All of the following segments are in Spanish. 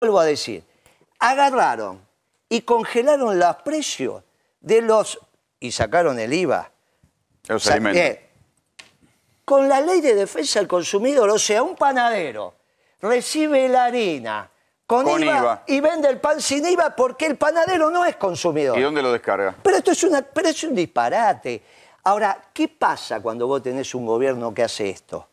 vuelvo a decir, agarraron y congelaron los precios de los... y sacaron el IVA. Los alimentos. Eh, con la ley de defensa del consumidor, o sea, un panadero recibe la harina con, IVA, y vende el pan sin IVA porque el panadero no es consumidor. ¿Y dónde lo descarga? Pero esto es, una, pero es un disparate. Ahora, ¿qué pasa cuando vos tenés un gobierno que hace esto?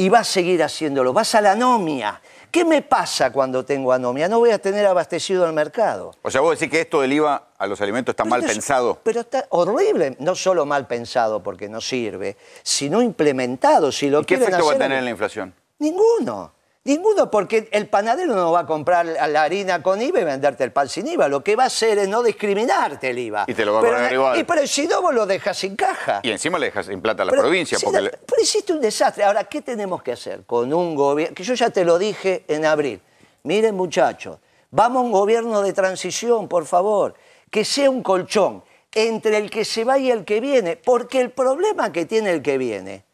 y va a seguir haciéndolo. Vas a la anomia. ¿Qué me pasa cuando tengo anomia? No voy a tener abastecido el mercado. O sea, vos decís que esto del IVA a los alimentos está mal pensado. Pero está horrible. No solo mal pensado porque no sirve, sino implementado. Si lo ¿Y ¿Qué efecto va a tener en la inflación? Ninguno. Ninguno, porque el panadero no va a comprar la harina con IVA y venderte el pan sin IVA. Lo que va a hacer es no discriminarte el IVA. Y te lo va a poner igual. Y pero si no, vos lo dejas sin caja. Y encima le dejas en plata a la provincia. Pero hiciste un desastre. Ahora, ¿qué tenemos que hacer con un gobierno? Que yo ya te lo dije en abril. Miren, muchachos, vamos a un gobierno de transición, por favor. Que sea un colchón entre el que se va y el que viene. Porque el problema que tiene el que viene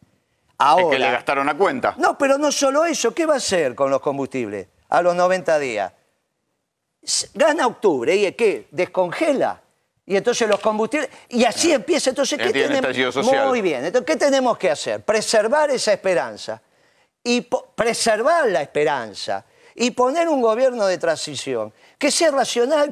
que le gastaron a cuenta. No, pero no solo eso. ¿Qué va a hacer con los combustibles a los 90 días? Gana octubre y ¿qué? Descongela. Y entonces los combustibles... Y así eh, empieza. Entonces, ¿qué tenemos? Muy bien. Entonces, ¿qué tenemos que hacer? Preservar esa esperanza. Y preservar la esperanza. Y poner un gobierno de transición que sea racional.